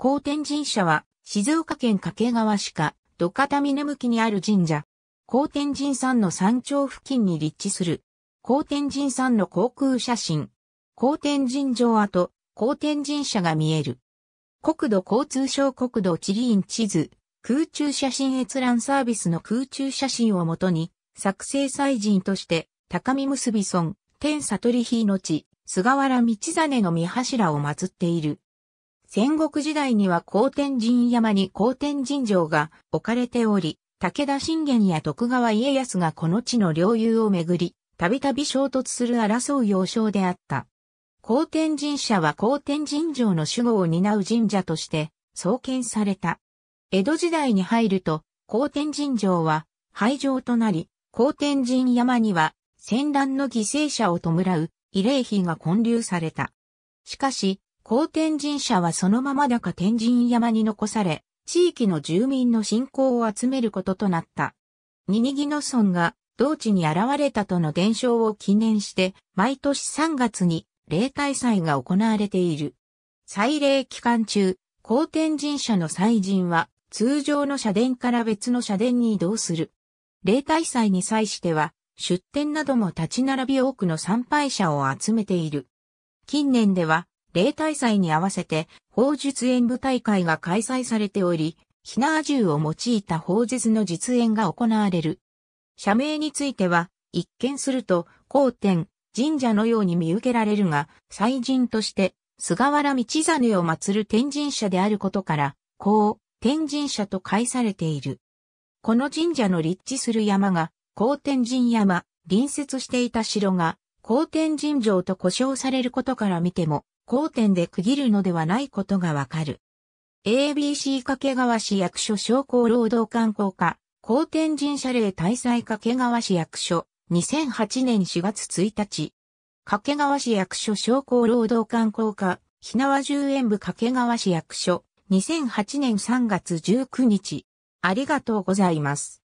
高天神社は、静岡県掛川市か、土方峰向きにある神社。高天神山の山頂付近に立地する。高天神山の航空写真。高天神城跡、高天神社が見える。国土交通省国土地理院地図、空中写真閲覧サービスの空中写真をもとに、作成祭神として、高見結び村、天悟り日の地、菅原道真の御柱を祀っている。戦国時代には高天神山に高天神城が置かれており、武田信玄や徳川家康がこの地の領有をめぐり、たびたび衝突する争う要衝であった。高天神社は高天神城の守護を担う神社として創建された。江戸時代に入ると、高天神城は廃城となり、高天神山には戦乱の犠牲者を弔う慰霊碑が建立された。しかし、高天神社はそのままだか天神山に残され、地域の住民の信仰を集めることとなった。ニニギノ村が同地に現れたとの伝承を記念して、毎年3月に例大祭が行われている。祭礼期間中、高天神社の祭神は通常の社殿から別の社殿に移動する。例大祭に際しては、出店なども立ち並び多くの参拝者を集めている。近年では、例大祭に合わせて、砲術演舞大会が開催されており、火縄銃を用いた宝術の実演が行われる。社名については、一見すると、皇天、神社のように見受けられるが、祭神として、菅原道真を祀る天神社であることから、こう、天神社と解されている。この神社の立地する山が、皇天神山、隣接していた城が、皇天神城と呼称されることから見ても、交点で区切るのではないことがわかる。ABC 掛川市役所商工労働観光課、公天人謝礼大祭掛川市役所、2008年4月1日。掛川市役所商工労働観光課、ひなわ十円部掛川市役所、2008年3月19日。ありがとうございます。